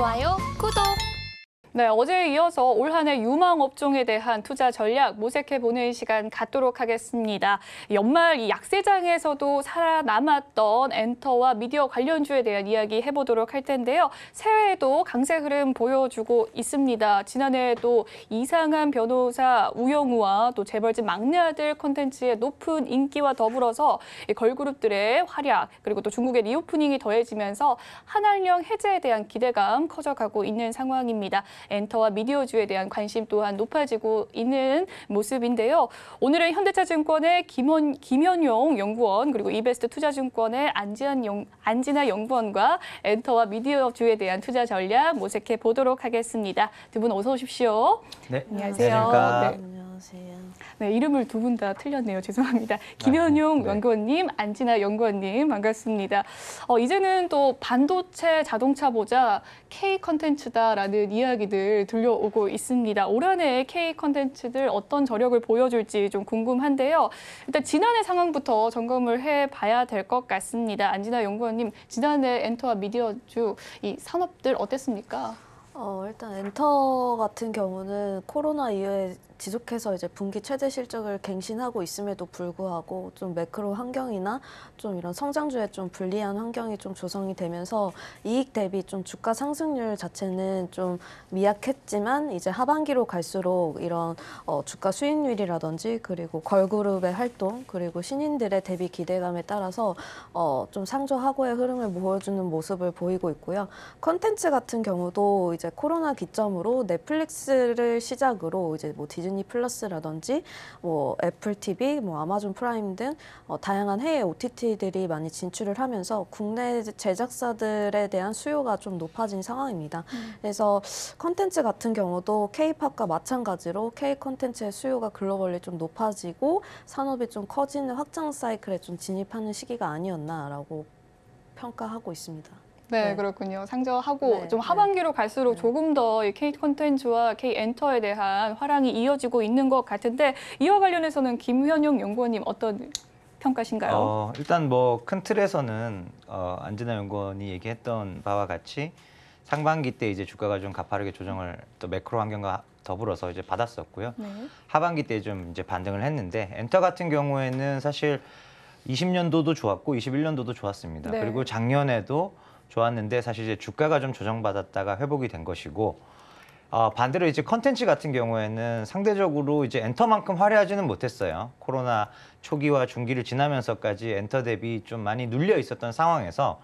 좋아요, 구독! 네, 어제에 이어서 올 한해 유망 업종에 대한 투자 전략 모색해 보는 시간 갖도록 하겠습니다. 연말 이 약세장에서도 살아남았던 엔터와 미디어 관련주에 대한 이야기 해보도록 할 텐데요. 새해에도 강세 흐름 보여주고 있습니다. 지난해에도 이상한 변호사 우영우와 또 재벌집 막내 아들 콘텐츠의 높은 인기와 더불어서 걸그룹들의 활약 그리고 또 중국의 리오프닝이 더해지면서 한한령 해제에 대한 기대감 커져가고 있는 상황입니다. 엔터와 미디어주에 대한 관심 또한 높아지고 있는 모습인데요. 오늘은 현대차증권의 김원, 김현용 연구원 그리고 이베스트 투자증권의 안지한 연, 안진아 연구원과 엔터와 미디어주에 대한 투자 전략 모색해 보도록 하겠습니다. 두 분 어서 오십시오. 네. 안녕하세요. 안녕하세요. 네. 안녕하세요. 네, 이름을 두 분 다 틀렸네요. 죄송합니다. 아, 네. 김현용 네. 연구원님, 안진아 연구원님 반갑습니다. 어, 이제는 또 반도체 자동차 보자 K 컨텐츠다라는 이야기들 들려오고 있습니다. 올 한해 K 컨텐츠들 어떤 저력을 보여줄지 좀 궁금한데요. 일단 지난해 상황부터 점검을 해봐야 될 것 같습니다. 안진아 연구원님, 지난해 엔터와 미디어주 이 산업들 어땠습니까? 어, 일단 엔터 같은 경우는 코로나 이후에 지속해서 이제 분기 최대 실적을 갱신하고 있음에도 불구하고 좀 매크로 환경이나 좀 이런 성장주에 좀 불리한 환경이 좀 조성이 되면서 이익 대비 좀 주가 상승률 자체는 좀 미약했지만 이제 하반기로 갈수록 이런 어, 주가 수익률이라든지 그리고 걸그룹의 활동 그리고 신인들의 대비 기대감에 따라서 어, 좀 상조 하고의 흐름을 보여주는 모습을 보이고 있고요. 컨텐츠 같은 경우도 이제 이제 코로나 기점으로 넷플릭스를 시작으로 이제 뭐 디즈니 플러스라든지 뭐 애플 TV, 뭐 아마존 프라임 등 어, 다양한 해외 OTT들이 많이 진출을 하면서 국내 제작사들에 대한 수요가 좀 높아진 상황입니다. 음. 그래서 컨텐츠 같은 경우도 K-팝과 마찬가지로 K 컨텐츠의 수요가 글로벌리 좀 높아지고 산업이 좀 커지는 확장 사이클에 좀 진입하는 시기가 아니었나라고 평가하고 있습니다. 네, 네, 그렇군요. 상저하고 네, 좀 네. 하반기로 갈수록 조금 더이 K 컨텐츠와 K 엔터에 대한 화랑이 이어지고 있는 것 같은데 이와 관련해서는 김현용 연구원님 어떤 평가신가요? 어, 일단 뭐 큰 틀에서는 어, 안진아 연구원이 얘기했던 바와 같이 상반기 때 이제 주가가 좀 가파르게 조정을 또 매크로 환경과 더불어서 이제 받았었고요. 네. 하반기 때 좀 이제 반등을 했는데 엔터 같은 경우에는 사실 20년도도 좋았고 21년도도 좋았습니다. 네. 그리고 작년에도 좋았는데 사실 이제 주가가 좀 조정받았다가 회복이 된 것이고 어, 반대로 이제 컨텐츠 같은 경우에는 상대적으로 이제 엔터만큼 화려하지는 못했어요. 코로나 초기와 중기를 지나면서까지 엔터 대비 좀 많이 눌려 있었던 상황에서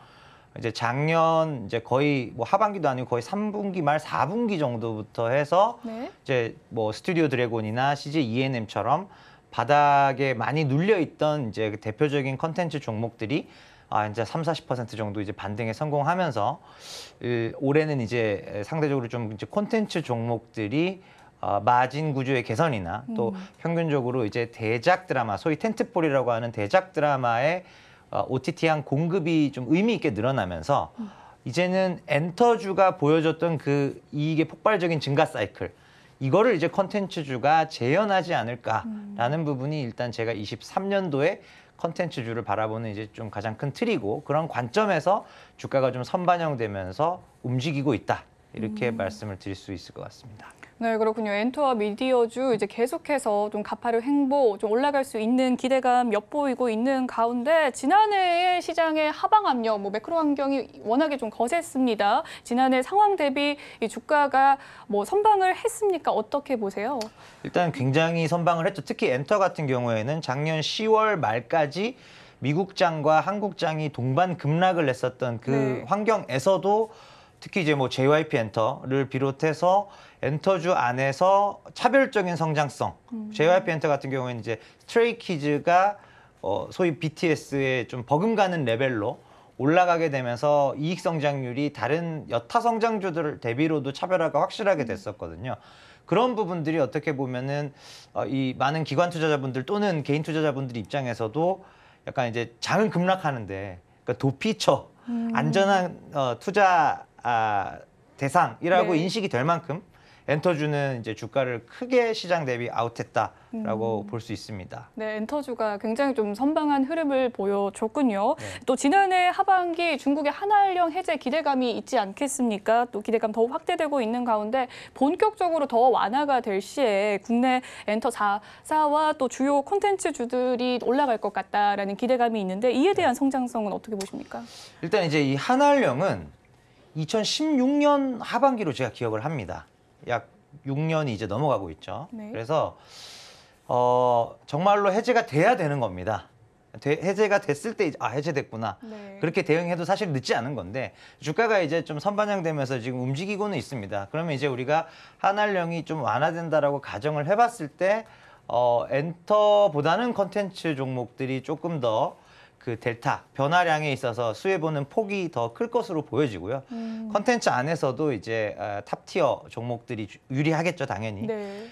이제 작년 이제 거의 뭐 하반기도 아니고 거의 3분기 말 4분기 정도부터 해서 네? 이제 뭐 스튜디오 드래곤이나 CG E&M처럼 바닥에 많이 눌려 있던 이제 그 대표적인 컨텐츠 종목들이 아 이제 3, 40% 정도 이제 반등에 성공하면서 이, 올해는 이제 상대적으로 좀 이제 콘텐츠 종목들이 어, 마진 구조의 개선이나 또 음. 평균적으로 이제 대작 드라마 소위 텐트폴이라고 하는 대작 드라마의 어, OTT향 공급이 좀 의미 있게 늘어나면서 음. 이제는 엔터주가 보여줬던 그 이익의 폭발적인 증가 사이클 이거를 이제 콘텐츠주가 재현하지 않을까라는 음. 부분이 일단 제가 23년도에 컨텐츠주를 바라보는 이제 좀 가장 큰 틀이고 그런 관점에서 주가가 좀 선반영되면서 움직이고 있다. 이렇게 음. 말씀을 드릴 수 있을 것 같습니다. 네, 그렇군요. 엔터와 미디어주 이제 계속해서 좀 가파르 행보 좀 올라갈 수 있는 기대감 엿보이고 있는 가운데 지난해의 시장의 하방 압력, 뭐 매크로 환경이 워낙에 좀 거셌습니다. 지난해 상황 대비 이 주가가 뭐 선방을 했습니까? 어떻게 보세요? 일단 굉장히 선방을 했죠. 특히 엔터 같은 경우에는 작년 10월 말까지 미국장과 한국장이 동반 급락을 냈었던 그 네. 환경에서도 특히 이제 뭐 JYP 엔터를 비롯해서 엔터주 안에서 차별적인 성장성 음. JYP 엔터 같은 경우에는 이제 스트레이키즈가 어, 소위 BTS의 좀 버금가는 레벨로 올라가게 되면서 이익 성장률이 다른 여타 성장주들 대비로도 차별화가 확실하게 음. 됐었거든요. 그런 부분들이 어떻게 보면은 어, 이 많은 기관 투자자분들 또는 개인 투자자분들 입장에서도 약간 이제 장은 급락하는데 그러니까 도피처 음. 안전한 어, 투자 아, 대상이라고 네. 인식이 될 만큼 엔터주는 이제 주가를 크게 시장 대비 아웃했다라고 음. 볼수 있습니다. 네, 엔터주가 굉장히 좀 선방한 흐름을 보여줬군요. 네. 또 지난해 하반기 중국의 한알령 해제 기대감이 있지 않겠습니까? 또 기대감 더 확대되고 있는 가운데 본격적으로 더 완화가 될 시에 국내 엔터 자사와 또 주요 콘텐츠 주들이 올라갈 것 같다라는 기대감이 있는데 이에 네. 대한 성장성은 어떻게 보십니까? 일단 이제 이 한알령은 2016년 하반기로 제가 기억을 합니다. 약 6년이 이제 넘어가고 있죠. 네. 그래서 어, 정말로 해제가 돼야 되는 겁니다. 되, 해제가 됐을 때아 해제됐구나 네. 그렇게 대응해도 사실 늦지 않은 건데 주가가 이제 좀 선반영되면서 지금 움직이고는 있습니다. 그러면 이제 우리가 한할령이 좀 완화된다라고 가정을 해봤을 때 어, 엔터보다는 컨텐츠 종목들이 조금 더그 델타 변화량에 있어서 수혜보는 폭이 더 클 것으로 보여지고요. 음. 컨텐츠 안에서도 이제 어, 탑티어 종목들이 유리하겠죠, 당연히. 네.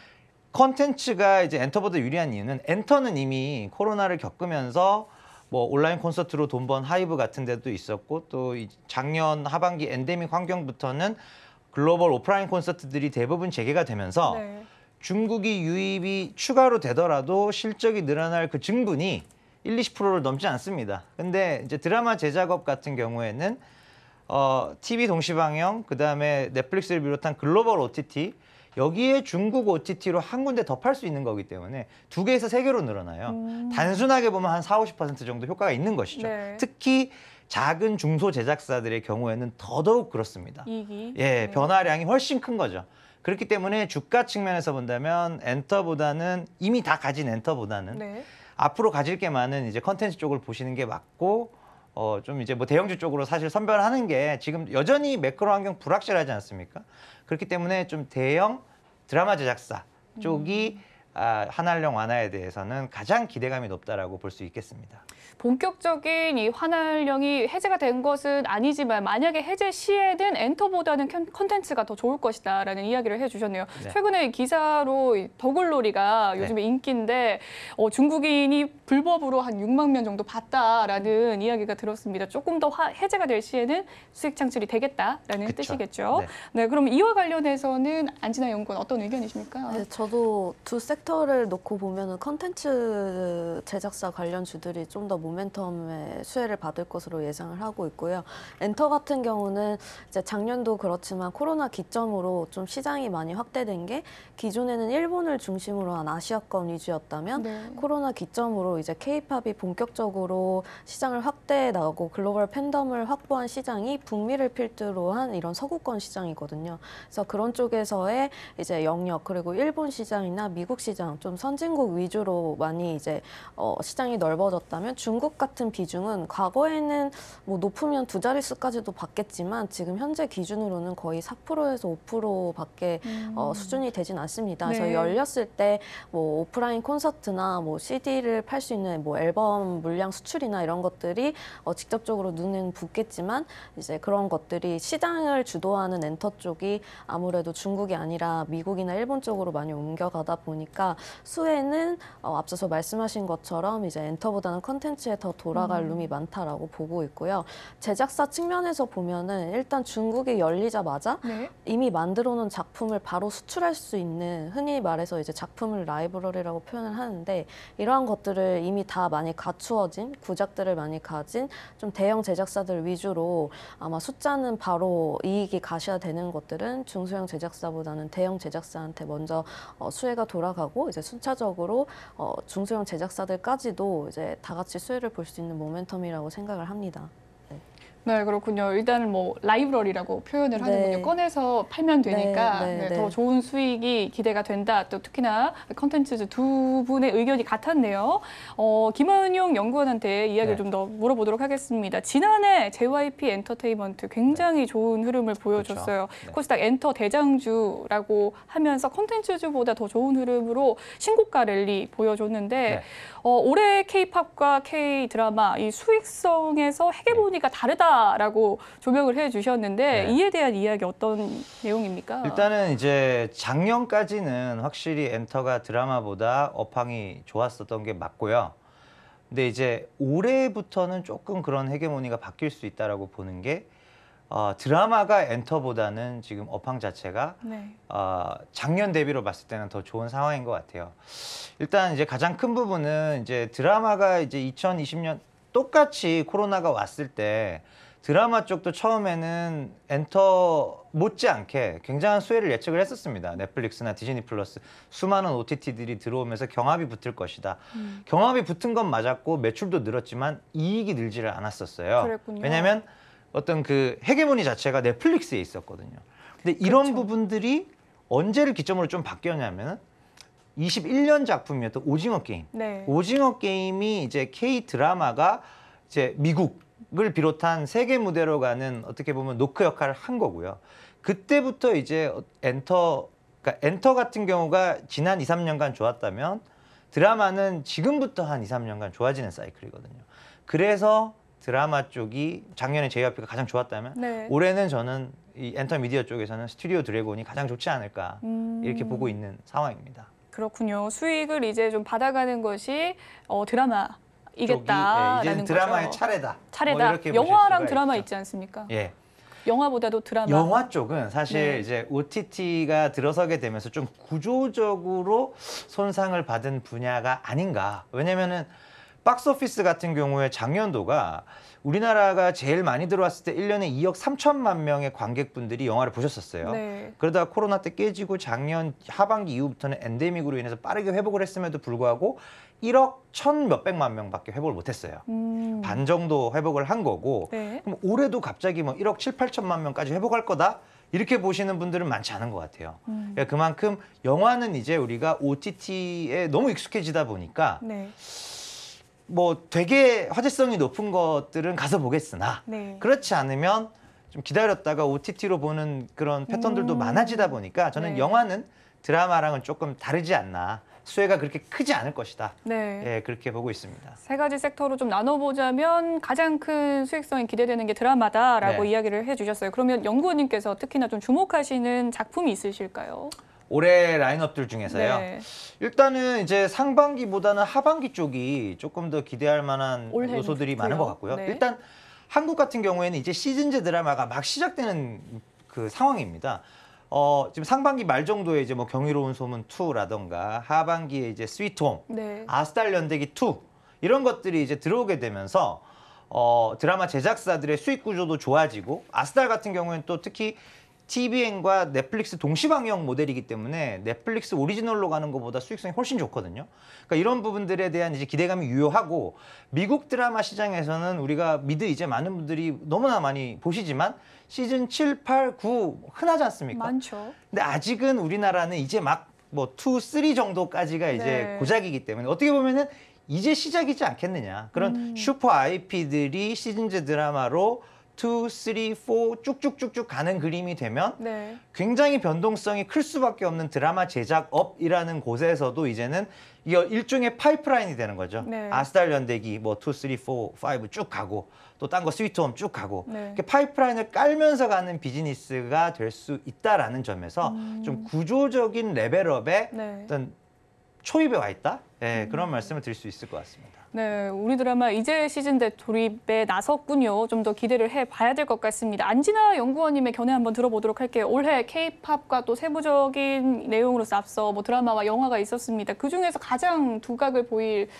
컨텐츠가 이제 엔터보다 유리한 이유는 엔터는 이미 코로나를 겪으면서 뭐 온라인 콘서트로 돈 번 하이브 같은 데도 있었고 또 작년 하반기 엔데믹 환경부터는 글로벌 오프라인 콘서트들이 대부분 재개가 되면서 네. 중국이 유입이 추가로 되더라도 실적이 늘어날 그 증분이 1, 20%를 넘지 않습니다. 근데 이제 드라마 제작업 같은 경우에는 어, TV 동시방영, 그다음에 넷플릭스를 비롯한 글로벌 OTT 여기에 중국 OTT로 한 군데 더 팔 수 있는 거기 때문에 두 개에서 세 개로 늘어나요. 음. 단순하게 보면 한 4, 50% 정도 효과가 있는 것이죠. 네. 특히 작은 중소 제작사들의 경우에는 더더욱 그렇습니다. 이기. 예, 네. 변화량이 훨씬 큰 거죠. 그렇기 때문에 주가 측면에서 본다면 엔터보다는 이미 다 가진 엔터보다는 네. 앞으로 가질 게 많은 이제 컨텐츠 쪽을 보시는 게 맞고 어, 좀 이제 뭐 대형주 쪽으로 사실 선별하는 게 지금 여전히 매크로 환경 불확실하지 않습니까? 그렇기 때문에 좀 대형 드라마 제작사 쪽이 음. 아, 한한령 완화에 대해서는 가장 기대감이 높다라고 볼 수 있겠습니다. 본격적인 이 환한령이 해제가 된 것은 아니지만 만약에 해제 시에는 엔터보다는 컨텐츠가 더 좋을 것이다라는 이야기를 해주셨네요. 네. 최근에 기사로 더글놀이가 네. 요즘에 네. 인기인데 어, 중국인이 불법으로 한 6만 명 정도 봤다라는 이야기가 들었습니다. 조금 더 화, 해제가 될 시에는 수익 창출이 되겠다라는 그쵸. 뜻이겠죠. 네. 네, 그럼 이와 관련해서는 안진아 연구원 어떤 의견이십니까? 네, 저도 두 섹. 섹터를 놓고 보면은 컨텐츠 제작사 관련 주들이 좀 더 모멘텀의 수혜를 받을 것으로 예상을 하고 있고요. 엔터 같은 경우는 이제 작년도 그렇지만 코로나 기점으로 좀 시장이 많이 확대된 게 기존에는 일본을 중심으로 한 아시아권 위주였다면 네. 코로나 기점으로 이제 케이팝이 본격적으로 시장을 확대해 나가고 글로벌 팬덤을 확보한 시장이 북미를 필두로 한 이런 서구권 시장이거든요. 그래서 그런 쪽에서의 이제 영역 그리고 일본 시장이나 미국 시장 시장, 좀 선진국 위주로 많이 이제 어, 시장이 넓어졌다면 중국 같은 비중은 과거에는 뭐 높으면 두 자릿수까지도 받겠지만 지금 현재 기준으로는 거의 4%에서 5%밖에 어, 음. 어, 수준이 되진 않습니다. 네. 그래서 열렸을 때 뭐 오프라인 콘서트나 뭐 CD를 팔 수 있는 뭐 앨범 물량 수출이나 이런 것들이 어, 직접적으로 눈에는 붙겠지만 이제 그런 것들이 시장을 주도하는 엔터 쪽이 아무래도 중국이 아니라 미국이나 일본 쪽으로 많이 옮겨가다 보니까 보니까 그러니까 수혜는 어, 앞서서 말씀하신 것처럼 이제 엔터보다는 컨텐츠에 더 돌아갈 음. 룸이 많다라고 보고 있고요. 제작사 측면에서 보면은 일단 중국이 열리자마자 네. 이미 만들어 놓은 작품을 바로 수출할 수 있는 흔히 말해서 이제 작품을 라이브러리라고 표현을 하는데 이러한 것들을 이미 다 많이 갖추어진 구작들을 많이 가진 좀 대형 제작사들 위주로 아마 숫자는 바로 이익이 가셔야 되는 것들은 중소형 제작사보다는 대형 제작사한테 먼저 어, 수혜가 돌아가고 하고 이제 순차적으로 어, 중소형 제작사들까지도 이제 다 같이 수혜를 볼 수 있는 모멘텀이라고 생각을 합니다. 네, 그렇군요. 일단은 뭐 라이브러리라고 표현을 네. 하는군요. 꺼내서 팔면 네, 되니까 네, 네, 네, 더 좋은 수익이 기대가 된다. 또 특히나 컨텐츠 즈두 분의 의견이 같았네요. 어, 김원용 연구원한테 이야기를 네. 좀더 물어보도록 하겠습니다. 지난해 JYP 엔터테인먼트 굉장히 좋은 흐름을 그렇죠. 보여줬어요. 그렇죠. 코스닥 엔터 대장주라고 하면서 컨텐츠즈보다더 좋은 흐름으로 신고가 랠리 보여줬는데 어, 올해 K-팝과 K 드라마 이 수익성에서 해계보니까 다르다. 라고 조명을 해주셨는데 네. 이에 대한 이야기 어떤 내용입니까? 일단은 이제 작년까지는 확실히 엔터가 드라마보다 업황이 좋았었던 게 맞고요. 근데 이제 올해부터는 조금 그런 헤게모니가 바뀔 수 있다라고 보는 게 어, 드라마가 엔터보다는 지금 업황 자체가 네. 어, 작년 대비로 봤을 때는 더 좋은 상황인 것 같아요. 일단 이제 가장 큰 부분은 이제 드라마가 이제 2020년 똑같이 코로나가 왔을 때 드라마 쪽도 처음에는 엔터 못지않게 굉장한 수혜를 예측을 했었습니다. 넷플릭스나 디즈니 플러스 수많은 OTT들이 들어오면서 경합이 붙을 것이다. 음. 경합이 붙은 건 맞았고 매출도 늘었지만 이익이 늘지를 않았었어요. 왜냐하면 어떤 그 헤게모니 자체가 넷플릭스에 있었거든요. 근데 이런 그렇죠. 부분들이 언제를 기점으로 좀 바뀌었냐면은 21년 작품이었던 오징어 게임. 네. 오징어 게임이 이제 K 드라마가 이제 미국 을 비롯한 세계 무대로 가는 어떻게 보면 노크 역할을 한 거고요. 그때부터 이제 엔터 그러니까 엔터 같은 경우가 지난 2, 3년간 좋았다면 드라마는 지금부터 한 2, 3년간 좋아지는 사이클이거든요. 그래서 드라마 쪽이 작년에 JYP가 가장 좋았다면 네. 올해는 저는 이 엔터미디어 쪽에서는 스튜디오 드래곤이 가장 좋지 않을까 음... 이렇게 보고 있는 상황입니다. 그렇군요. 수익을 이제 좀 받아가는 것이 어, 드라마 이겠다 예, 드라마의 거죠. 차례다. 차례다. 뭐 영화랑 드라마 있죠. 있지 않습니까? 예. 영화보다도 드라마. 영화 쪽은 사실 네. 이제 OTT가 들어서게 되면서 좀 구조적으로 손상을 받은 분야가 아닌가. 왜냐면은 박스오피스 같은 경우에 작년도가 우리나라가 제일 많이 들어왔을 때 1년에 2억 3천만 명의 관객분들이 영화를 보셨었어요. 네. 그러다 코로나 때 깨지고 작년 하반기 이후부터는 엔데믹으로 인해서 빠르게 회복을 했음에도 불구하고 1억 천 몇백만 명밖에 회복을 못했어요. 음. 반 정도 회복을 한 거고 네. 그럼 올해도 갑자기 뭐 1억 7, 8천만 명까지 회복할 거다? 이렇게 보시는 분들은 많지 않은 것 같아요. 음. 그러니까 그만큼 영화는 이제 우리가 OTT에 너무 익숙해지다 보니까 네. 뭐 되게 화제성이 높은 것들은 가서 보겠으나 네. 그렇지 않으면 좀 기다렸다가 OTT로 보는 그런 패턴들도 음. 많아지다 보니까 저는 네. 영화는 드라마랑은 조금 다르지 않나 수혜가 그렇게 크지 않을 것이다. 네. 예, 그렇게 보고 있습니다. 세 가지 섹터로 좀 나눠보자면 가장 큰 수익성이 기대되는 게 드라마다라고 네. 이야기를 해주셨어요. 그러면 연구원님께서 특히나 좀 주목하시는 작품이 있으실까요? 올해 라인업들 중에서요. 네. 일단은 이제 상반기보다는 하반기 쪽이 조금 더 기대할 만한 요소들이 있고요. 많은 것 같고요. 네. 일단 한국 같은 경우에는 이제 시즌제 드라마가 막 시작되는 그 상황입니다. 어, 지금 상반기 말 정도에 이제 뭐 경이로운 소문 2라던가 하반기에 이제 스위트홈, 네. 아스달 연대기 2 이런 것들이 이제 들어오게 되면서 어, 드라마 제작사들의 수익 구조도 좋아지고 아스달 같은 경우에는 또 특히 TVN과 넷플릭스 동시방영 모델이기 때문에 넷플릭스 오리지널로 가는 것보다 수익성이 훨씬 좋거든요. 그러니까 이런 부분들에 대한 이제 기대감이 유효하고 미국 드라마 시장에서는 우리가 미드 이제 많은 분들이 너무나 많이 보시지만 시즌 7, 8, 9 흔하지 않습니까? 많죠. 근데 아직은 우리나라는 이제 막 뭐 2, 3 정도까지가 이제 네. 고작이기 때문에 어떻게 보면은 이제 시작이지 않겠느냐. 그런 음. 슈퍼 IP들이 시즌제 드라마로 2, 3, 4 쭉쭉쭉쭉 가는 그림이 되면 네. 굉장히 변동성이 클 수밖에 없는 드라마 제작업이라는 곳에서도 이제는 이게 일종의 파이프라인이 되는 거죠. 네. 아스달 연대기 뭐 2, 3, 4, 5 쭉 가고 또 딴 거 스위트홈 쭉 가고 네. 파이프라인을 깔면서 가는 비즈니스가 될 수 있다라는 점에서 음. 좀 구조적인 레벨업의 네. 어떤 초입에 와 있다? 네, 음. 그런 말씀을 드릴 수 있을 것 같습니다. 네, 우리 드라마 이제 시즌 대 돌입에 나섰군요. 좀 더 기대를 해봐야 될 것 같습니다. 안진아 연구원님의 견해 한번 들어보도록 할게요. 올해 케이팝과 또 세부적인 내용으로서 앞서 뭐 드라마와 영화가 있었습니다. 그중에서 가장 두각을 보일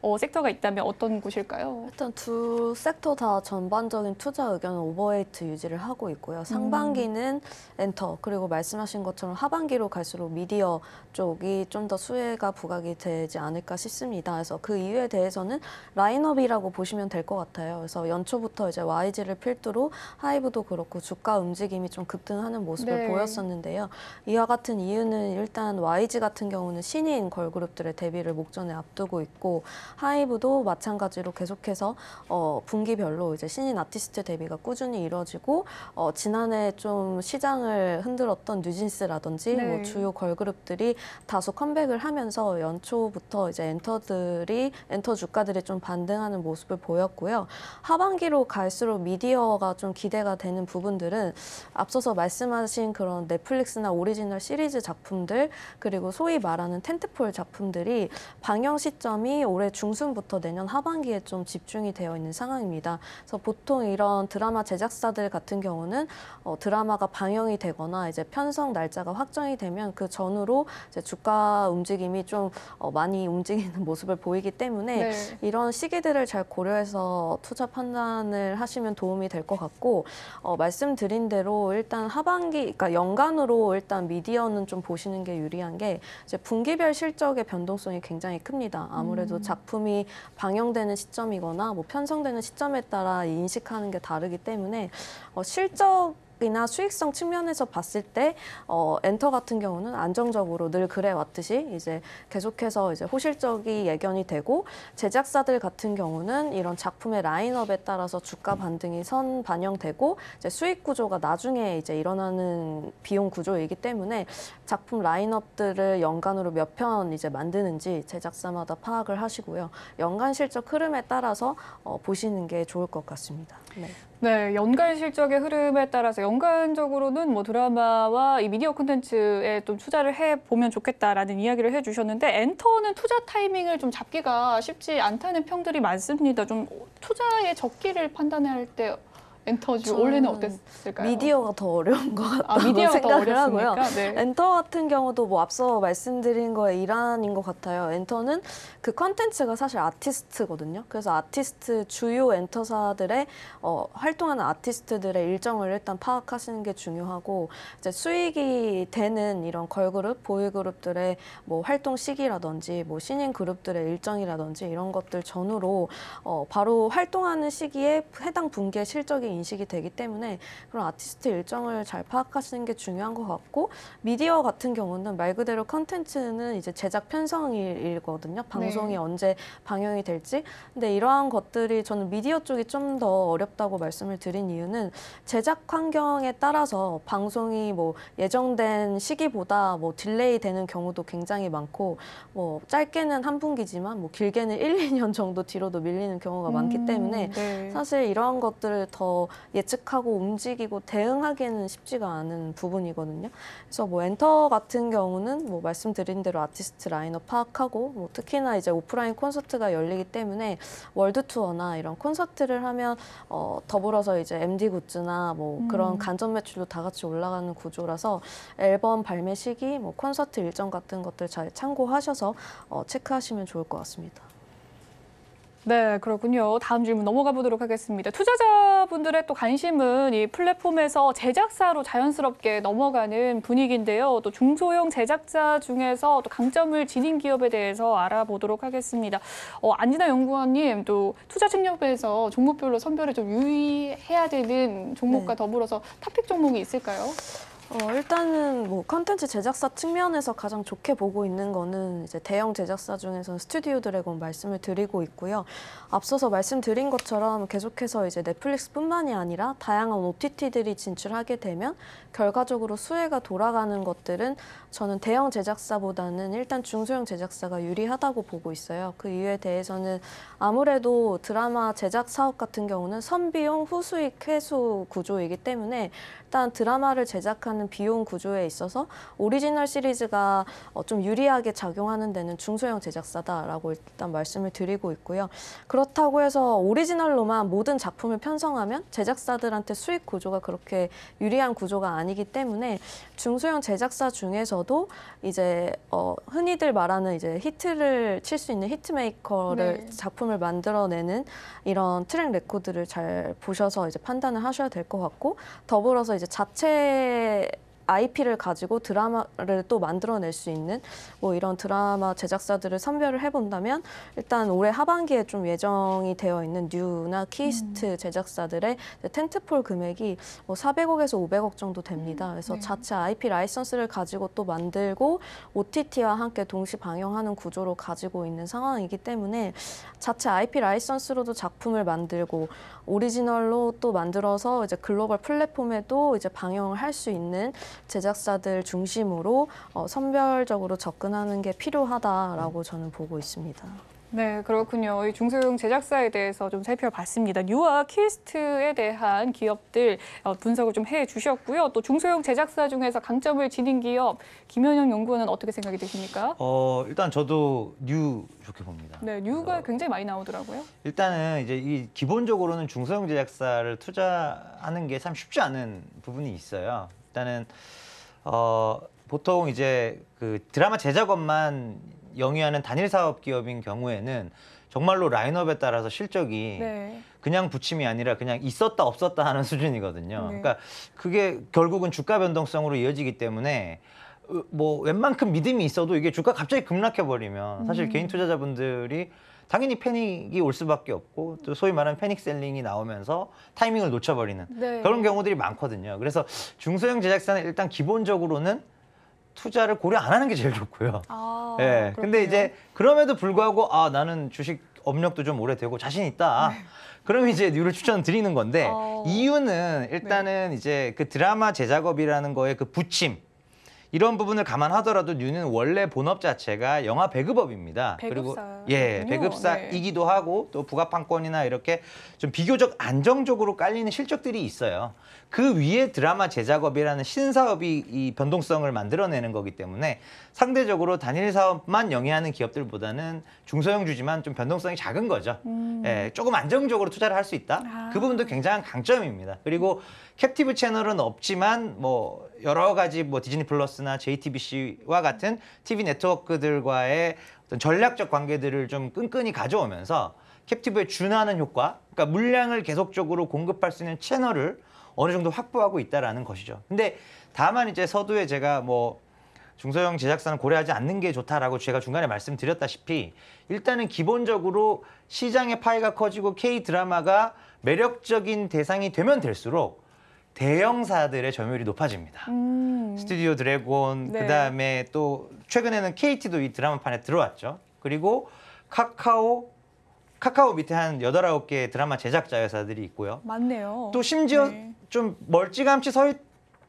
어, 섹터가 있다면 어떤 곳일까요? 일단 두 섹터 다 전반적인 투자 의견은 오버웨이트 유지를 하고 있고요. 음. 상반기는 엔터, 그리고 말씀하신 것처럼 하반기로 갈수록 미디어 쪽이 좀 더 수혜가 부각이 되지 않을까 싶습니다. 그래서 그 이유에 대해서는 부분서는 라인업이라고 보시면 될 것 같아요. 그래서 연초부터 이제 YG를 필두로 하이브도 그렇고 주가 움직임이 좀 급등하는 모습을 네. 보였었는데요. 이와 같은 이유는 일단 YG 같은 경우는 신인 걸그룹들의 데뷔를 목전에 앞두고 있고 하이브도 마찬가지로 계속해서 어, 분기별로 이제 신인 아티스트 데뷔가 꾸준히 이뤄지고 어, 지난해 좀 시장을 흔들었던 뉴진스라든지 뭐 네. 뭐 주요 걸그룹들이 다소 컴백을 하면서 연초부터 이제 엔터들이 엔터 주 주가들이 좀 반등하는 모습을 보였고요. 하반기로 갈수록 미디어가 좀 기대가 되는 부분들은 앞서서 말씀하신 그런 넷플릭스나 오리지널 시리즈 작품들 그리고 소위 말하는 텐트폴 작품들이 방영 시점이 올해 중순부터 내년 하반기에 좀 집중이 되어 있는 상황입니다. 그래서 보통 이런 드라마 제작사들 같은 경우는 어, 드라마가 방영이 되거나 이제 편성 날짜가 확정이 되면 그 전후로 주가 움직임이 좀 어, 많이 움직이는 모습을 보이기 때문에 네. 네. 이런 시기들을 잘 고려해서 투자 판단을 하시면 도움이 될 것 같고 어, 말씀드린 대로 일단 하반기, 그러니까 연간으로 일단 미디어는 좀 보시는 게 유리한 게 이제 분기별 실적의 변동성이 굉장히 큽니다. 아무래도 음. 작품이 방영되는 시점이거나 뭐 편성되는 시점에 따라 인식하는 게 다르기 때문에 어, 실적 이나 수익성 측면에서 봤을 때 어, 엔터 같은 경우는 안정적으로 늘 그래왔듯이 이제 계속해서 이제 호실적이 예견이 되고 제작사들 같은 경우는 이런 작품의 라인업에 따라서 주가 반등이 선 반영되고 이제 수익 구조가 나중에 이제 일어나는 비용 구조이기 때문에 작품 라인업들을 연간으로 몇 편 이제 만드는지 제작사마다 파악을 하시고요 연간 실적 흐름에 따라서 어, 보시는 게 좋을 것 같습니다. 네. 네, 연간 실적의 흐름에 따라서 연간적으로는 뭐 드라마와 이 미디어 콘텐츠에 좀 투자를 해 보면 좋겠다라는 이야기를 해 주셨는데 엔터는 투자 타이밍을 좀 잡기가 쉽지 않다는 평들이 많습니다. 좀 투자의 적기를 판단할 때 엔터주 올해는 어땠을까요? 미디어가 더 어려운 것 아, 같다고 아, 생각을 하고요. 네. 엔터 같은 경우도 뭐 앞서 말씀드린 거에 일환인 것 같아요. 엔터는 그 컨텐츠가 사실 아티스트거든요. 그래서 아티스트 주요 엔터사들의 어, 활동하는 아티스트들의 일정을 일단 파악하시는 게 중요하고 이제 수익이 되는 이런 걸그룹, 보이그룹들의 뭐 활동 시기라든지 뭐 신인 그룹들의 일정이라든지 이런 것들 전후로 어, 바로 활동하는 시기에 해당 분기의 실적이 인식이 되기 때문에 그런 아티스트 일정을 잘 파악하시는 게 중요한 것 같고 미디어 같은 경우는 말 그대로 컨텐츠는 이제 제작 편성일이거든요. 네. 방송이 네. 언제 방영이 될지. 근데 이러한 것들이 저는 미디어 쪽이 좀 더 어렵다고 말씀을 드린 이유는 제작 환경에 따라서 방송이 뭐 예정된 시기보다 뭐 딜레이 되는 경우도 굉장히 많고 뭐 짧게는 한 분기지만 뭐 길게는 1, 2년 정도 뒤로도 밀리는 경우가 많기 음, 때문에 네. 사실 이러한 것들을 더 예측하고 움직이고 대응하기에는 쉽지가 않은 부분이거든요. 그래서 뭐 엔터 같은 경우는 뭐 말씀드린 대로 아티스트 라인업 파악하고 뭐 특히나 이제 오프라인 콘서트가 열리기 때문에 월드 투어나 이런 콘서트를 하면 어 더불어서 이제 MD 굿즈나 뭐 음. 그런 간접 매출도 다 같이 올라가는 구조라서 앨범 발매 시기, 뭐 콘서트 일정 같은 것들 잘 참고하셔서 어 체크하시면 좋을 것 같습니다. 네, 그렇군요. 다음 질문 넘어가 보도록 하겠습니다. 투자자분들의 또 관심은 이 플랫폼에서 제작사로 자연스럽게 넘어가는 분위기인데요. 또 중소형 제작자 중에서 또 강점을 지닌 기업에 대해서 알아보도록 하겠습니다. 어, 안진아 연구원님, 또 투자 측면에서 종목별로 선별을좀 유의해야 되는 종목과 네. 더불어서 탑픽 종목이 있을까요? 어, 일단은 뭐 컨텐츠 제작사 측면에서 가장 좋게 보고 있는 거는 이제 대형 제작사 중에서 스튜디오 드래곤 말씀을 드리고 있고요. 앞서서 말씀드린 것처럼 계속해서 이제 넷플릭스뿐만이 아니라 다양한 OTT들이 진출하게 되면 결과적으로 수혜가 돌아가는 것들은 저는 대형 제작사보다는 일단 중소형 제작사가 유리하다고 보고 있어요. 그 이유에 대해서는 아무래도 드라마 제작 사업 같은 경우는 선비용 후수익 회수 구조이기 때문에 일단 드라마를 제작한 발생하는 비용 구조에 있어서 오리지널 시리즈가 어, 좀 유리하게 작용하는 데는 중소형 제작사다라고 일단 말씀을 드리고 있고요. 그렇다고 해서 오리지널로만 모든 작품을 편성하면 제작사들한테 수익 구조가 그렇게 유리한 구조가 아니기 때문에 중소형 제작사 중에서도 이제 어, 흔히들 말하는 이제 히트를 칠 수 있는 히트메이커를 네. 작품을 만들어내는 이런 트랙 레코드를 잘 보셔서 이제 판단을 하셔야 될 것 같고 더불어서 이제 자체 IP를 가지고 드라마를 또 만들어낼 수 있는 뭐 이런 드라마 제작사들을 선별을 해본다면 일단 올해 하반기에 좀 예정이 되어 있는 뉴나 키스트 음. 제작사들의 텐트폴 금액이 뭐 400억에서 500억 정도 됩니다. 음, 그래서 네. 자체 IP 라이선스를 가지고 또 만들고 OTT와 함께 동시 방영하는 구조로 가지고 있는 상황이기 때문에 자체 IP 라이선스로도 작품을 만들고 오리지널로 또 만들어서 이제 글로벌 플랫폼에도 이제 방영을 할 수 있는 제작사들 중심으로 어, 선별적으로 접근하는 게 필요하다라고 저는 보고 있습니다. 네, 그렇군요. 이 중소형 제작사에 대해서 좀 살펴봤습니다. 뉴와 키스트에 대한 기업들 어, 분석을 좀 해주셨고요. 또 중소형 제작사 중에서 강점을 지닌 기업 김현영 연구원은 어떻게 생각이 되십니까? 어, 일단 저도 뉴 좋게 봅니다. 네, 뉴가 그래서 굉장히 많이 나오더라고요. 일단은 이제 이 기본적으로는 중소형 제작사를 투자하는 게 참 쉽지 않은 부분이 있어요. 일단은 어, 보통 이제 그 드라마 제작업만 영위하는 단일 사업 기업인 경우에는 정말로 라인업에 따라서 실적이 네. 그냥 부침이 아니라 그냥 있었다 없었다 하는 수준이거든요. 네. 그러니까 그게 결국은 주가 변동성으로 이어지기 때문에 뭐 웬만큼 믿음이 있어도 이게 주가 갑자기 급락해 버리면 사실 음. 개인 투자자분들이 당연히 패닉이 올 수밖에 없고 또 소위 말하는 패닉 셀링이 나오면서 타이밍을 놓쳐버리는 네. 그런 경우들이 많거든요. 그래서 중소형 제작사는 일단 기본적으로는 투자를 고려 안 하는 게 제일 좋고요. 아, 예. 그렇군요. 근데 이제 그럼에도 불구하고 아 나는 주식 업력도 좀 오래되고 자신 있다. 네. 그럼 이제 뉴를 추천드리는 건데 어... 이유는 일단은 네. 이제 그 드라마 제작업이라는 거에 그 부침 이런 부분을 감안하더라도 뉴는 원래 본업 자체가 영화 배급업입니다. 예, 배급사. 그리고 예, 배급사이기도 네. 하고 또 부가판권이나 이렇게 좀 비교적 안정적으로 깔리는 실적들이 있어요. 그 위에 드라마 제작업이라는 신사업이 이 변동성을 만들어내는 거기 때문에 상대적으로 단일 사업만 영위하는 기업들보다는 중소형 주지만 좀 변동성이 작은 거죠. 음. 예, 조금 안정적으로 투자를 할 수 있다. 아. 그 부분도 굉장한 강점입니다. 그리고 캡티브 채널은 없지만 뭐 여러 가지 뭐 디즈니 플러스나 JTBC와 같은 TV 네트워크들과의 어떤 전략적 관계들을 좀끈끈히 가져오면서 캡티브에 준하는 효과, 그러니까 물량을 계속적으로 공급할 수 있는 채널을 어느 정도 확보하고 있다라는 것이죠. 근데 다만 이제 서두에 제가 뭐 중소형 제작사는 고려하지 않는 게 좋다라고 제가 중간에 말씀드렸다시피 일단은 기본적으로 시장의 파이가 커지고 K 드라마가 매력적인 대상이 되면 될수록 대형사들의 점유율이 높아집니다. 음. 스튜디오 드래곤 네. 그다음에 또 최근에는 KT도 이 드라마판에 들어왔죠. 그리고 카카오 카카오 밑에 한 여덟 아홉 개 드라마 제작자 회사들이 있고요. 맞네요. 또 심지어 네. 좀 멀찌감치 서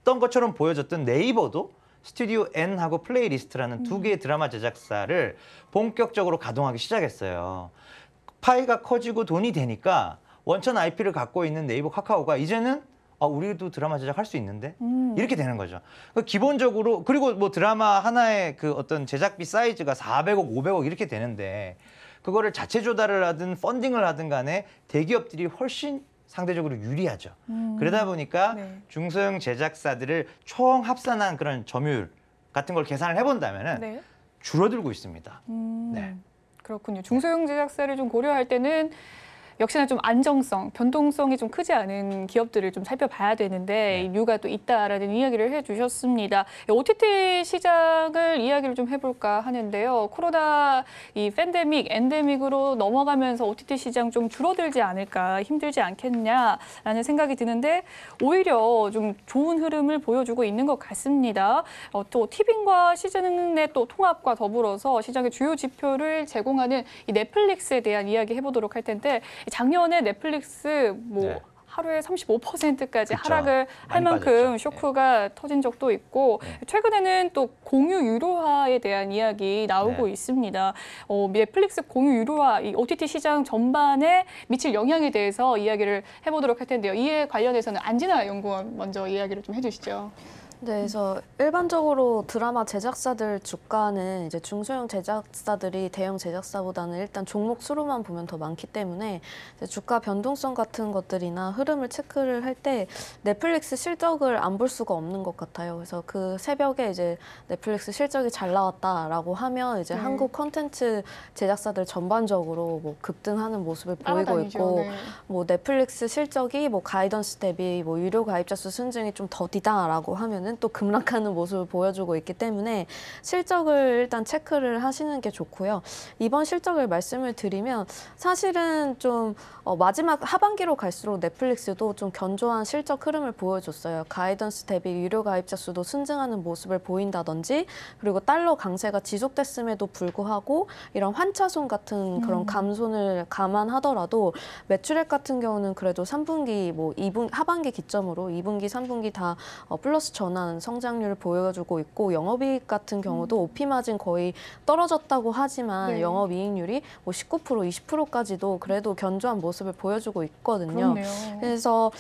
있던 것처럼 보여졌던 네이버도 스튜디오 N하고 플레이리스트라는 음. 두 개의 드라마 제작사를 본격적으로 가동하기 시작했어요. 파이가 커지고 돈이 되니까 원천 IP를 갖고 있는 네이버 카카오가 이제는 아, 우리도 드라마 제작할 수 있는데 음. 이렇게 되는 거죠. 그러니까 기본적으로 그리고 뭐 드라마 하나의 그 어떤 제작비 사이즈가 400억, 500억 이렇게 되는데 그거를 자체 조달을 하든 펀딩을 하든 간에 대기업들이 훨씬 상대적으로 유리하죠. 음. 그러다 보니까 네. 중소형 제작사들을 총 합산한 그런 점유율 같은 걸 계산을 해본다면은 네. 줄어들고 있습니다. 음. 네. 그렇군요. 중소형 네. 제작사를 좀 고려할 때는 역시나 좀 안정성, 변동성이 좀 크지 않은 기업들을 좀 살펴봐야 되는데 네. 이유가 또 있다라는 이야기를 해주셨습니다. OTT 시장을 이야기를 좀 해볼까 하는데요. 코로나 이 팬데믹, 엔데믹으로 넘어가면서 OTT 시장 좀 줄어들지 않을까, 힘들지 않겠냐라는 생각이 드는데 오히려 좀 좋은 흐름을 보여주고 있는 것 같습니다. 어, 또 티빙과 시즌의 또 통합과 더불어서 시장의 주요 지표를 제공하는 이 넷플릭스에 대한 이야기 해보도록 할 텐데 작년에 넷플릭스 뭐 네. 하루에 35%까지 그쵸. 하락을 할 만큼 빠졌죠. 네. 쇼크가 네. 터진 적도 있고 네. 최근에는 또 공유 유료화에 대한 이야기 나오고 네. 있습니다. 어, 넷플릭스 공유 유료화 이 OTT 시장 전반에 미칠 영향에 대해서 이야기를 해보도록 할 텐데요. 이에 관련해서는 안진아 연구원 먼저 이야기를 좀 해주시죠. 네, 그래서 일반적으로 드라마 제작사들 주가는 이제 중소형 제작사들이 대형 제작사보다는 일단 종목 수로만 보면 더 많기 때문에 주가 변동성 같은 것들이나 흐름을 체크를 할 때 넷플릭스 실적을 안 볼 수가 없는 것 같아요. 그래서 그 새벽에 이제 넷플릭스 실적이 잘 나왔다라고 하면 이제 네. 한국 컨텐츠 제작사들 전반적으로 뭐 급등하는 모습을 보이고 따라다니죠, 있고 네. 뭐 넷플릭스 실적이 뭐 가이던스 대비 뭐 유료 가입자 수 순증이 좀 더디다라고 하면 않으또 급락하는 모습을 보여주고 있기 때문에 실적을 일단 체크를 하시는 게 좋고요. 이번 실적을 말씀을 드리면 사실은 좀 어, 마지막 하반기로 갈수록 넷플릭스도 좀 견조한 실적 흐름을 보여줬어요. 가이던스 대비 유료 가입자 수도 순증하는 모습을 보인다든지 그리고 달러 강세가 지속됐음에도 불구하고 이런 환차손 같은 그런 음. 감손을 감안하더라도 매출액 같은 경우는 그래도 3분기 뭐 2분 하반기 기점으로 2분기, 3분기 다 어, 플러스 전 원하는 성장률을 보여주고 있고 영업이익 같은 음. 경우도 오피 마진 거의 떨어졌다고 하지만 네. 영업이익률이 뭐19% 20%까지도 그래도 견조한 모습을 보여주고 있거든요. 그렇네요. 그래서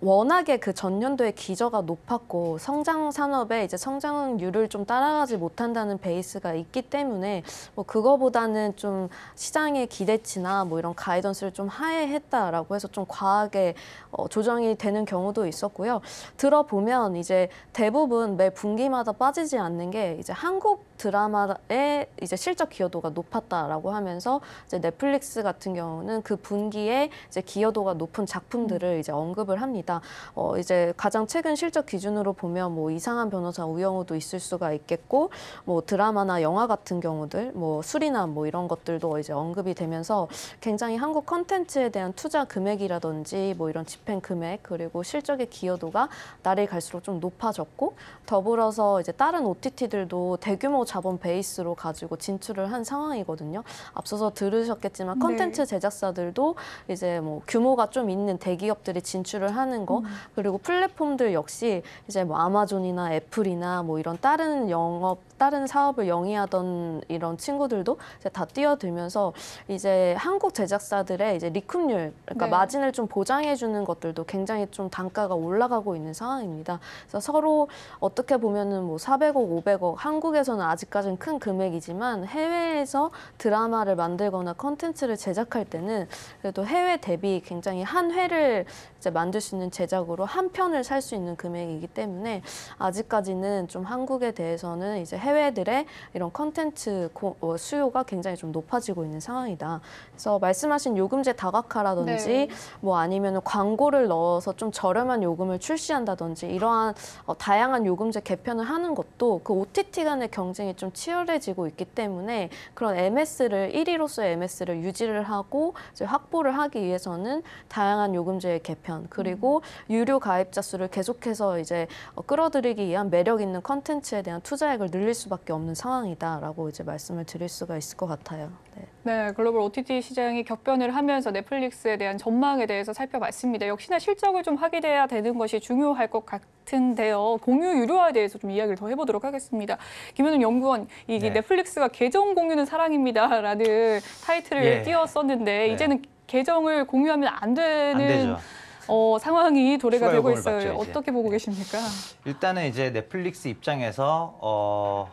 워낙에 그전년도에 기저가 높았고 성장 산업에 이제 성장률을 좀 따라가지 못한다는 베이스가 있기 때문에 뭐 그거보다는 좀 시장의 기대치나 뭐 이런 가이던스를 좀 하회했다라고 해서 좀 과하게 어, 조정이 되는 경우도 있었고요. 들어보면 이제 대부분 매 분기마다 빠지지 않는 게 이제 한국 드라마의 이제 실적 기여도가 높았다라고 하면서 이제 넷플릭스 같은 경우는 그 분기에 이제 기여도가 높은 작품들을 음. 이제 언급을 합니다. 있습니 어, 이제 가장 최근 실적 기준으로 보면 뭐 이상한 변호사 우영우도 있을 수가 있겠고 뭐 드라마나 영화 같은 경우들 뭐 술이나 뭐 이런 것들도 이제 언급이 되면서 굉장히 한국 컨텐츠에 대한 투자 금액이라든지 뭐 이런 집행 금액 그리고 실적의 기여도가 날이 갈수록 좀 높아졌고 더불어서 이제 다른 OTT들도 대규모 자본 베이스로 가지고 진출을 한 상황이거든요. 앞서서 들으셨겠지만 네. 컨텐츠 제작사들도 이제 뭐 규모가 좀 있는 대기업들이 진출을 하는 하는 거 음. 그리고 플랫폼들 역시 이제 뭐 아마존이나 애플이나 뭐 이런 다른 영업 다른 사업을 영위하던 이런 친구들도 이제 다 뛰어들면서 이제 한국 제작사들의 이제 리쿱률 그러니까 네. 마진을 좀 보장해 주는 것들도 굉장히 좀 단가가 올라가고 있는 상황입니다. 그래서 서로 어떻게 보면은 뭐 400억, 500억 한국에서는 아직까지는 큰 금액이지만 해외에서 드라마를 만들거나 컨텐츠를 제작할 때는 그래도 해외 대비 굉장히 한 회를 이제 만들 수 있는 있는 제작으로 한 편을 살 수 있는 금액이기 때문에 아직까지는 좀 한국에 대해서는 이제 해외들의 이런 컨텐츠 어, 수요가 굉장히 좀 높아지고 있는 상황이다. 그래서 말씀하신 요금제 다각화라든지 네. 뭐 아니면 광고를 넣어서 좀 저렴한 요금을 출시한다든지 이러한 어, 다양한 요금제 개편을 하는 것도 그 OTT 간의 경쟁이 좀 치열해지고 있기 때문에 그런 MS를 1위로서의 MS를 유지를 하고 확보를 하기 위해서는 다양한 요금제의 개편 그리고 유료 가입자 수를 계속해서 이제 어, 끌어들이기 위한 매력 있는 컨텐츠에 대한 투자액을 늘릴 수밖에 없는 상황이다라고 이제 말씀을 드릴 수가 있을 것 같아요. 네. 네, 글로벌 OTT 시장이 격변을 하면서 넷플릭스에 대한 전망에 대해서 살펴봤습니다. 역시나 실적을 좀 확인해야 되는 것이 중요할 것 같은데요. 공유 유료화에 대해서 좀 이야기를 더 해보도록 하겠습니다. 김현웅 연구원, 이 네. 넷플릭스가 계정 공유는 사랑입니다라는 타이틀을 예. 띄웠었는데 네. 이제는 계정을 공유하면 안 되는 안 어, 상황이 도래가 되고 있어요. 받죠, 어떻게 보고 네. 계십니까? 일단은 이제 넷플릭스 입장에서 어,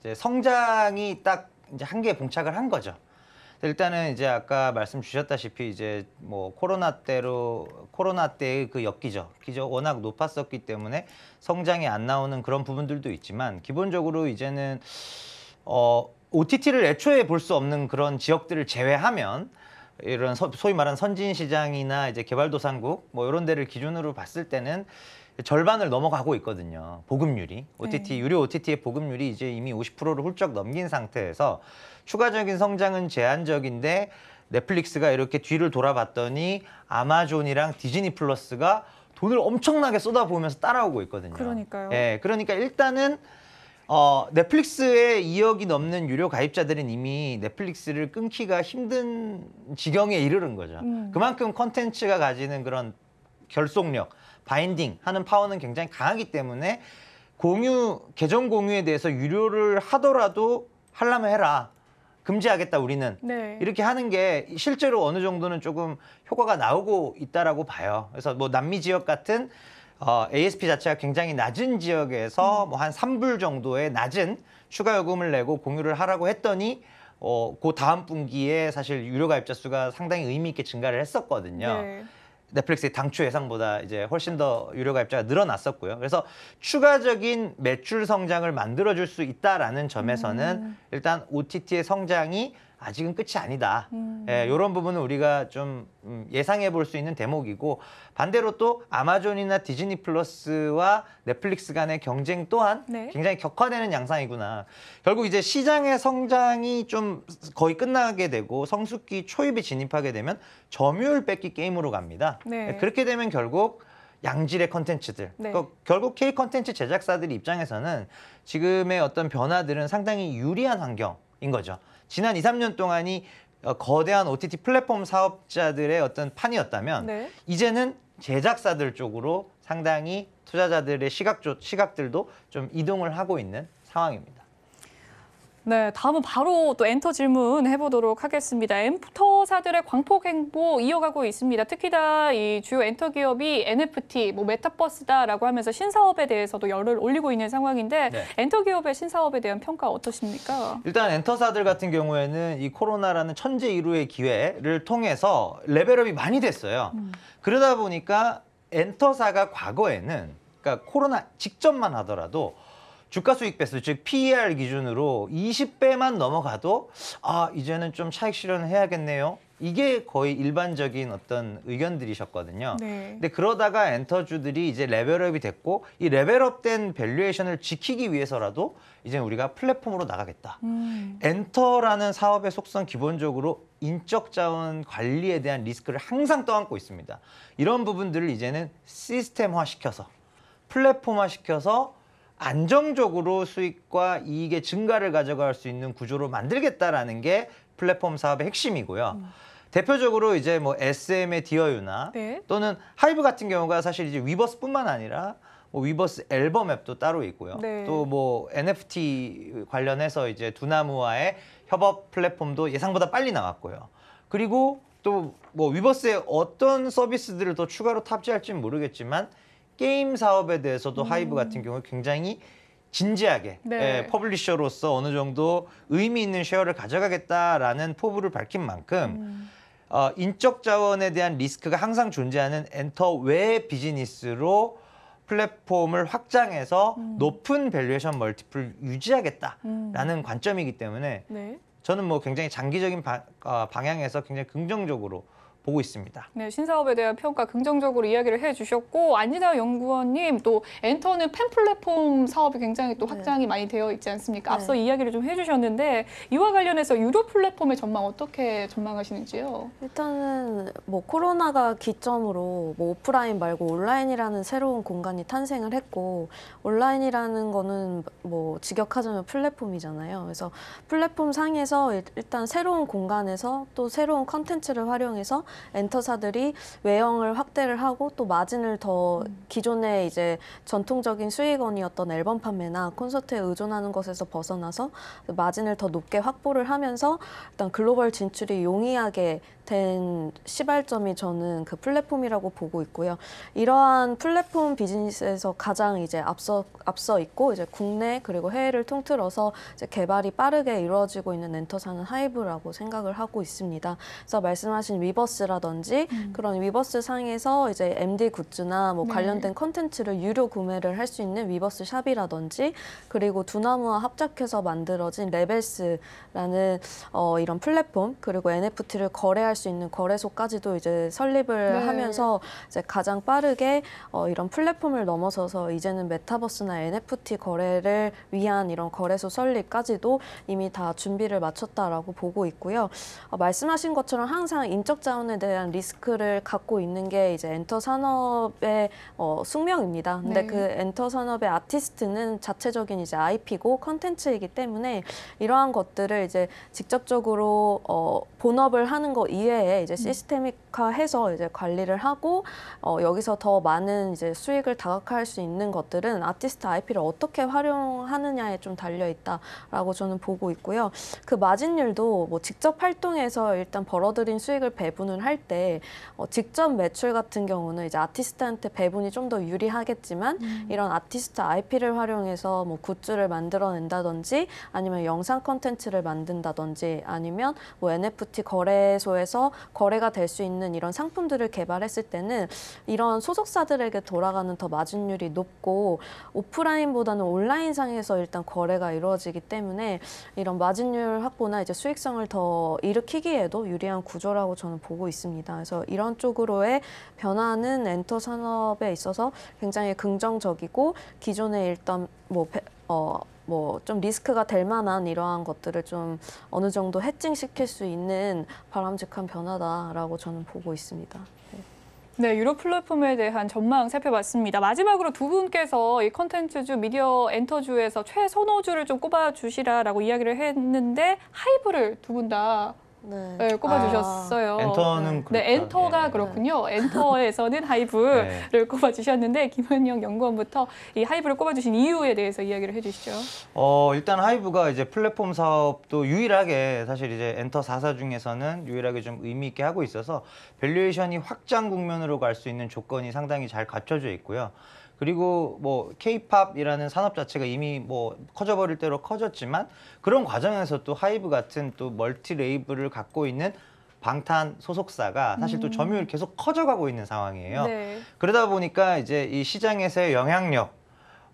이제 성장이 딱 이제 한계에 봉착을 한 거죠. 일단은 이제 아까 말씀 주셨다시피 이제 뭐 코로나 때로 코로나 때의 그 역기적 기적 워낙 높았었기 때문에 성장이 안 나오는 그런 부분들도 있지만 기본적으로 이제는 어 OTT를 애초에 볼 수 없는 그런 지역들을 제외하면 이런 서, 소위 말하는 선진 시장이나 이제 개발도상국 뭐 이런 데를 기준으로 봤을 때는 절반을 넘어가고 있거든요. 보급률이 OTT 네. 유료 OTT의 보급률이 이제 이미 50%를 훌쩍 넘긴 상태에서 추가적인 성장은 제한적인데 넷플릭스가 이렇게 뒤를 돌아봤더니 아마존이랑 디즈니 플러스가 돈을 엄청나게 쏟아부으면서 따라오고 있거든요. 그러니까요. 예, 그러니까 일단은 어, 넷플릭스에 2억이 넘는 유료 가입자들은 이미 넷플릭스를 끊기가 힘든 지경에 이르는 거죠. 음. 그만큼 컨텐츠가 가지는 그런 결속력, 바인딩 하는 파워는 굉장히 강하기 때문에 공유, 계정 공유에 대해서 유료를 하더라도 할라면 해라. 금지하겠다 우리는 네. 이렇게 하는 게 실제로 어느 정도는 조금 효과가 나오고 있다라고 봐요. 그래서 뭐 남미 지역 같은 어, ASP 자체가 굉장히 낮은 지역에서 음. 뭐한 3불 정도의 낮은 추가 요금을 내고 공유를 하라고 했더니 어, 그 다음 분기에 사실 유료 가입자 수가 상당히 의미 있게 증가를 했었거든요. 네. 넷플릭스의 당초 예상보다 이제 훨씬 더 유료 가입자가 늘어났었고요. 그래서 추가적인 매출 성장을 만들어줄 수 있다라는 점에서는 음. 일단 OTT의 성장이 아직은 끝이 아니다. 음. 예, 이런 부분은 우리가 좀 음, 예상해 볼 수 있는 대목이고 반대로 또 아마존이나 디즈니 플러스와 넷플릭스 간의 경쟁 또한 네. 굉장히 격화되는 양상이구나. 결국 이제 시장의 성장이 좀 거의 끝나게 되고 성숙기 초입에 진입하게 되면 점유율 뺏기 게임으로 갑니다. 네. 예, 그렇게 되면 결국 양질의 컨텐츠들. 네. 그러니까 결국 K 컨텐츠 제작사들 입장에서는 지금의 어떤 변화들은 상당히 유리한 환경인 거죠. 지난 2, 3년 동안이 어, 거대한 OTT 플랫폼 사업자들의 어떤 판이었다면 네. 이제는 제작사들 쪽으로 상당히 투자자들의 시각 조 시각들도 좀 이동을 하고 있는 상황입니다. 네, 다음은 바로 또 엔터 질문 해보도록 하겠습니다. 엔터사들의 광폭 행보 이어가고 있습니다. 특히나 이 주요 엔터 기업이 NFT, 뭐 메타버스다라고 하면서 신사업에 대해서도 열을 올리고 있는 상황인데 네. 엔터 기업의 신사업에 대한 평가 어떠십니까? 일단 엔터사들 같은 경우에는 이 코로나라는 천재 이루의 기회를 통해서 레벨업이 많이 됐어요. 음. 그러다 보니까 엔터사가 과거에는 그러니까 코로나 직전만 하더라도 주가 수익 배수 즉 PER 기준으로 20배만 넘어가도 아 이제는 좀 차익 실현을 해야겠네요. 이게 거의 일반적인 어떤 의견들이셨거든요. 네. 근데 그러다가 엔터주들이 이제 레벨업이 됐고 이 레벨업된 밸류에이션을 지키기 위해서라도 이제 우리가 플랫폼으로 나가겠다. 음. 엔터라는 사업의 속성 기본적으로 인적 자원 관리에 대한 리스크를 항상 떠안고 있습니다. 이런 부분들을 이제는 시스템화 시켜서 플랫폼화 시켜서 안정적으로 수익과 이익의 증가를 가져갈 수 있는 구조로 만들겠다라는 게 플랫폼 사업의 핵심이고요. 음. 대표적으로 이제 뭐 SM의 디어유나 네. 또는 하이브 같은 경우가 사실 이제 위버스뿐만 아니라 뭐 위버스 앨범 앱도 따로 있고요. 네. 또뭐 NFT 관련해서 이제 두나무와의 협업 플랫폼도 예상보다 빨리 나왔고요. 그리고 또 뭐 위버스의 어떤 서비스들을 더 추가로 탑재할지는 모르겠지만 게임 사업에 대해서도 음. 하이브 같은 경우 굉장히 진지하게 네. 예, 퍼블리셔로서 어느 정도 의미 있는 쉐어를 가져가겠다라는 포부를 밝힌 만큼 음. 어, 인적 자원에 대한 리스크가 항상 존재하는 엔터 외 비즈니스로 플랫폼을 확장해서 음. 높은 밸류에이션 멀티플 유지하겠다라는 음. 관점이기 때문에 네. 저는 뭐 굉장히 장기적인 바, 어, 방향에서 굉장히 긍정적으로 보고 있습니다. 네, 신사업에 대한 평가 긍정적으로 이야기를 해주셨고 안지다 연구원님 또 엔터는 팬 플랫폼 사업이 굉장히 또 네. 확장이 네. 많이 되어 있지 않습니까? 네. 앞서 이야기를 좀 해주셨는데 이와 관련해서 유료 플랫폼의 전망 어떻게 전망하시는지요? 일단은 뭐 코로나가 기점으로 뭐 오프라인 말고 온라인이라는 새로운 공간이 탄생을 했고 온라인이라는 거는 뭐 직역하자면 플랫폼이잖아요. 그래서 플랫폼 상에서 일단 새로운 공간에서 또 새로운 컨텐츠를 활용해서 엔터사들이 외형을 확대를 하고 또 마진을 더 음. 기존의 이제 전통적인 수익원이었던 앨범 판매나 콘서트에 의존하는 것에서 벗어나서 마진을 더 높게 확보를 하면서 일단 글로벌 진출이 용이하게 된 시발점이 저는 그 플랫폼이라고 보고 있고요. 이러한 플랫폼 비즈니스에서 가장 이제 앞서 앞서 있고 이제 국내 그리고 해외를 통틀어서 이제 개발이 빠르게 이루어지고 있는 엔터사는 하이브라고 생각을 하고 있습니다. 그래서 말씀하신 위버스라든지 음. 그런 위버스 상에서 이제 MD 굿즈나 뭐 네. 관련된 컨텐츠를 유료 구매를 할 수 있는 위버스 샵이라든지 그리고 두나무와 합작해서 만들어진 레벨스라는 어, 이런 플랫폼 그리고 NFT를 거래할 거래할 수 있는 거래소까지도 이제 설립을 네. 하면서 이제 가장 빠르게 어, 이런 플랫폼을 넘어서서 이제는 메타버스나 NFT 거래를 위한 이런 거래소 설립까지도 이미 다 준비를 마쳤다라고 보고 있고요. 어, 말씀하신 것처럼 항상 인적 자원에 대한 리스크를 갖고 있는 게 이제 엔터 산업의 어, 숙명입니다. 근데 네. 그 엔터 산업의 아티스트는 자체적인 이제 IP고 컨텐츠이기 때문에 이러한 것들을 이제 직접적으로 어, 본업을 하는 것 이. 이외에 이제 음. 시스템화해서 이제 관리를 하고 어, 여기서 더 많은 이제 수익을 다각화할 수 있는 것들은 아티스트 IP를 어떻게 활용하느냐에 좀 달려 있다라고 저는 보고 있고요. 그 마진율도 뭐 직접 활동해서 일단 벌어들인 수익을 배분을 할때 어, 직접 매출 같은 경우는 이제 아티스트한테 배분이 좀 더 유리하겠지만 음. 이런 아티스트 IP를 활용해서 뭐 굿즈를 만들어낸다든지 아니면 영상 컨텐츠를 만든다든지 아니면 뭐 NFT 거래소에서 통해서 거래가 될 수 있는 이런 상품들을 개발했을 때는 이런 소속사들에게 돌아가는 더 마진율이 높고 오프라인보다는 온라인상에서 일단 거래가 이루어지기 때문에 이런 마진율 확보나 이제 수익성을 더 일으키기에도 유리한 구조라고 저는 보고 있습니다. 그래서 이런 쪽으로의 변화는 엔터 산업에 있어서 굉장히 긍정적이고 기존에 일단 뭐 어, 뭐좀 리스크가 될 만한 이러한 것들을 좀 어느 정도 해칭시킬수 있는 바람직한 변화다라고 저는 보고 있습니다. 네. 네 유료 플랫폼에 대한 전망 살펴봤습니다. 마지막으로 두 분께서 이 컨텐츠주, 미디어 엔터주에서 최선호주를 좀 꼽아주시라라고 이야기를 했는데 하이브를 두분다 네. 네, 꼽아주셨어요. 아, 엔터는 그 네, 엔터가 네. 그렇군요. 엔터에서는 하이브를 네. 꼽아주셨는데 김은영 연구원부터 이 하이브를 꼽아주신 이유에 대해서 이야기를 해주시죠. 어, 일단 하이브가 이제 플랫폼 사업도 유일하게 사실 이제 엔터 사사 중에서는 유일하게 좀 의미 있게 하고 있어서 밸류에이션이 확장 국면으로 갈 수 있는 조건이 상당히 잘 갖춰져 있고요. 그리고 뭐 케이팝이라는 산업 자체가 이미 뭐 커져버릴 대로 커졌지만 그런 과정에서 또 하이브 같은 또 멀티 레이블을 갖고 있는 방탄 소속사가 사실 또 음. 점유율 계속 커져가고 있는 상황이에요. 네. 그러다 보니까 이제 이 시장에서의 영향력,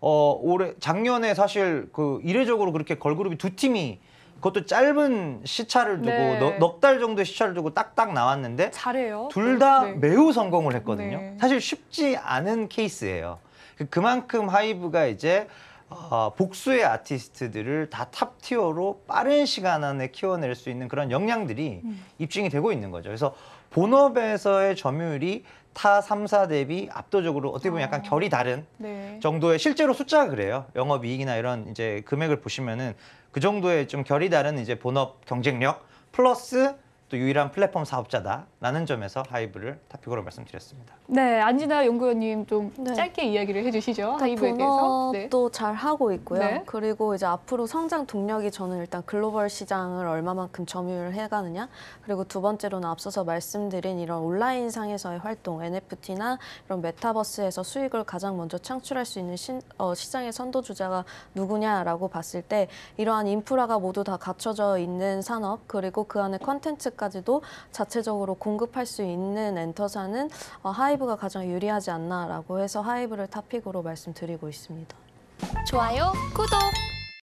어, 올해, 작년에 사실 그 이례적으로 그렇게 걸그룹이 두 팀이 그것도 짧은 시차를 두고 네. 넉달 정도의 시차를 두고 딱딱 나왔는데 잘해요. 둘다 네. 매우 성공을 했거든요. 네. 사실 쉽지 않은 케이스예요. 그, 그만큼 하이브가 이제 어, 복수의 아티스트들을 다 탑 티어로 빠른 시간 안에 키워낼 수 있는 그런 역량들이 음. 입증이 되고 있는 거죠. 그래서 본업에서의 점유율이 타3 4 대비 압도적으로 어떻게 보면 약간 아. 결이 다른 네. 정도의 실제로 숫자가 그래요. 영업이익이나 이런 이제 금액을 보시면은 그 정도의 좀 결이 다른 이제 본업 경쟁력 플러스 또 유일한 플랫폼 사업자다라는 점에서 하이브를 탑픽으로 말씀드렸습니다. 네, 안진아 연구원님 좀 네. 짧게 이야기를 해주시죠. 그 하이브에 대해서. 네. 잘 하고 있고요. 네. 그리고 이제 앞으로 성장 동력이 저는 일단 글로벌 시장을 얼마만큼 점유를 해가느냐 그리고 두 번째로는 앞서서 말씀드린 이런 온라인 상에서의 활동 NFT나 이런 메타버스에서 수익을 가장 먼저 창출할 수 있는 시, 어, 시장의 선도주자가 누구냐라고 봤을 때 이러한 인프라가 모두 다 갖춰져 있는 산업 그리고 그 안에 컨텐츠 서비스까지도 자체적으로 공급할 수 있는 엔터사는 어, 하이브가 가장 유리하지 않나라고 해서 하이브를 탑픽으로 말씀드리고 있습니다. 좋아요, 구독!